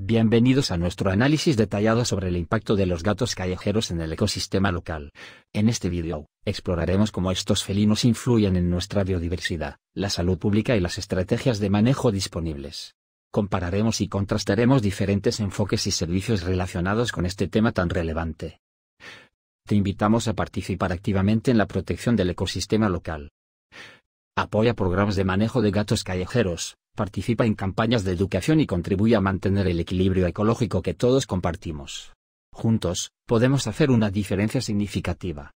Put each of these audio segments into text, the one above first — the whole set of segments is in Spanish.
Bienvenidos a nuestro análisis detallado sobre el impacto de los gatos callejeros en el ecosistema local. En este vídeo, exploraremos cómo estos felinos influyen en nuestra biodiversidad, la salud pública y las estrategias de manejo disponibles. Compararemos y contrastaremos diferentes enfoques y servicios relacionados con este tema tan relevante. Te invitamos a participar activamente en la protección del ecosistema local. Apoya programas de manejo de gatos callejeros, participa en campañas de educación y contribuye a mantener el equilibrio ecológico que todos compartimos. Juntos, podemos hacer una diferencia significativa.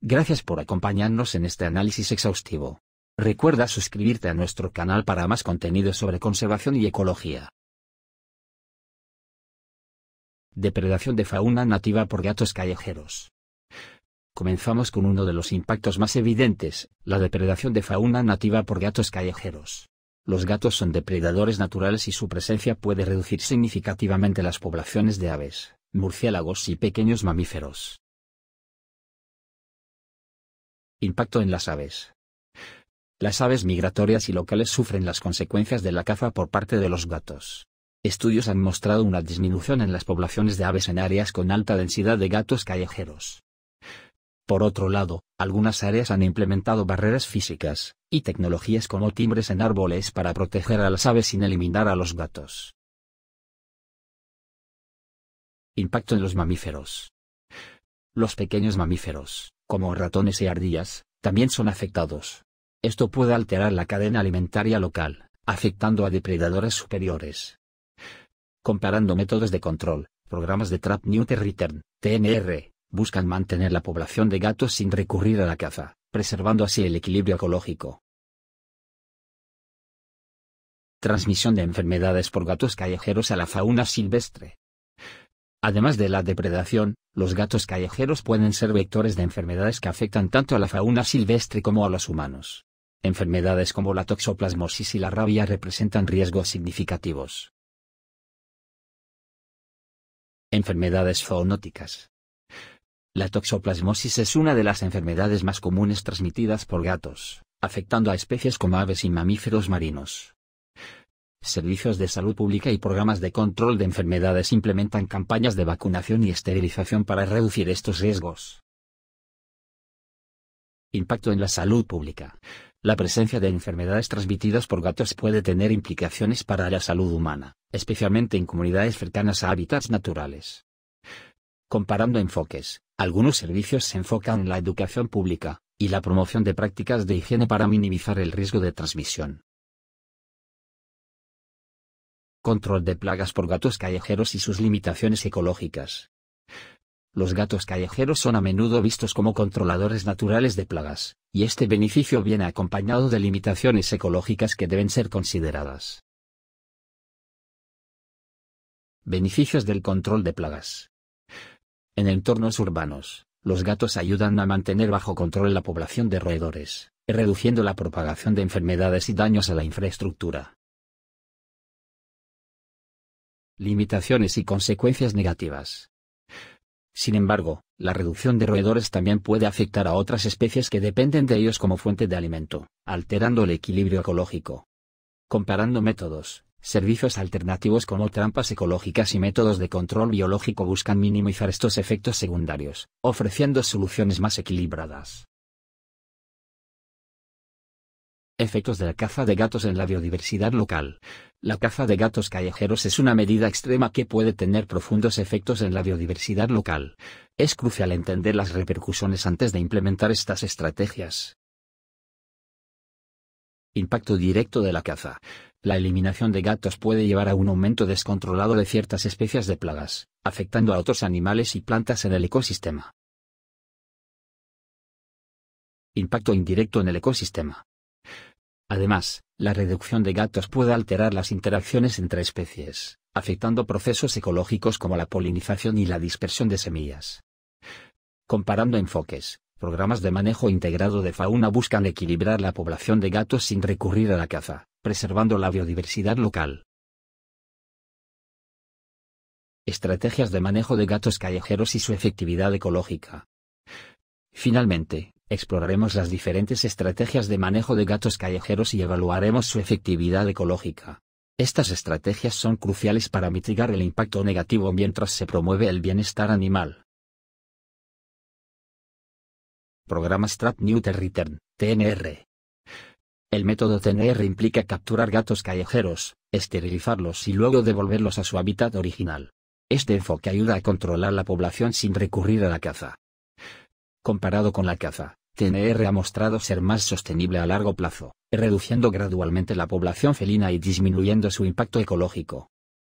Gracias por acompañarnos en este análisis exhaustivo. Recuerda suscribirte a nuestro canal para más contenido sobre conservación y ecología. Depredación de fauna nativa por gatos callejeros. Comenzamos con uno de los impactos más evidentes, la depredación de fauna nativa por gatos callejeros. Los gatos son depredadores naturales y su presencia puede reducir significativamente las poblaciones de aves, murciélagos y pequeños mamíferos. Impacto en las aves. Las aves migratorias y locales sufren las consecuencias de la caza por parte de los gatos. Estudios han mostrado una disminución en las poblaciones de aves en áreas con alta densidad de gatos callejeros. Por otro lado, algunas áreas han implementado barreras físicas, y tecnologías como timbres en árboles para proteger a las aves sin eliminar a los gatos. Impacto en los mamíferos. Los pequeños mamíferos, como ratones y ardillas, también son afectados. Esto puede alterar la cadena alimentaria local, afectando a depredadores superiores. Comparando métodos de control, programas de Trap Neuter Return, TNR, buscan mantener la población de gatos sin recurrir a la caza, preservando así el equilibrio ecológico. Transmisión de enfermedades por gatos callejeros a la fauna silvestre. Además de la depredación, los gatos callejeros pueden ser vectores de enfermedades que afectan tanto a la fauna silvestre como a los humanos. Enfermedades como la toxoplasmosis y la rabia representan riesgos significativos. Enfermedades zoonóticas. La toxoplasmosis es una de las enfermedades más comunes transmitidas por gatos, afectando a especies como aves y mamíferos marinos. Servicios de salud pública y programas de control de enfermedades implementan campañas de vacunación y esterilización para reducir estos riesgos. Impacto en la salud pública. La presencia de enfermedades transmitidas por gatos puede tener implicaciones para la salud humana, especialmente en comunidades cercanas a hábitats naturales. Comparando enfoques, algunos servicios se enfocan en la educación pública, y la promoción de prácticas de higiene para minimizar el riesgo de transmisión. Control de plagas por gatos callejeros y sus limitaciones ecológicas. Los gatos callejeros son a menudo vistos como controladores naturales de plagas, y este beneficio viene acompañado de limitaciones ecológicas que deben ser consideradas. Beneficios del control de plagas. En entornos urbanos, los gatos ayudan a mantener bajo control la población de roedores, reduciendo la propagación de enfermedades y daños a la infraestructura. Limitaciones y consecuencias negativas. Sin embargo, la reducción de roedores también puede afectar a otras especies que dependen de ellos como fuente de alimento, alterando el equilibrio ecológico. Comparando métodos, Servicios alternativos como trampas ecológicas y métodos de control biológico buscan minimizar estos efectos secundarios, ofreciendo soluciones más equilibradas. Efectos de la caza de gatos en la biodiversidad local. La caza de gatos callejeros es una medida extrema que puede tener profundos efectos en la biodiversidad local. Es crucial entender las repercusiones antes de implementar estas estrategias. Impacto directo de la caza. La eliminación de gatos puede llevar a un aumento descontrolado de ciertas especies de plagas, afectando a otros animales y plantas en el ecosistema. Impacto indirecto en el ecosistema. Además, la reducción de gatos puede alterar las interacciones entre especies, afectando procesos ecológicos como la polinización y la dispersión de semillas. Comparando enfoques, Programas de manejo integrado de fauna buscan equilibrar la población de gatos sin recurrir a la caza, preservando la biodiversidad local. Estrategias de manejo de gatos callejeros y su efectividad ecológica. Finalmente, exploraremos las diferentes estrategias de manejo de gatos callejeros y evaluaremos su efectividad ecológica. Estas estrategias son cruciales para mitigar el impacto negativo mientras se promueve el bienestar animal. Programa Strat New Return, TNR. El método TNR implica capturar gatos callejeros, esterilizarlos y luego devolverlos a su hábitat original. Este enfoque ayuda a controlar la población sin recurrir a la caza. Comparado con la caza, TNR ha mostrado ser más sostenible a largo plazo, reduciendo gradualmente la población felina y disminuyendo su impacto ecológico.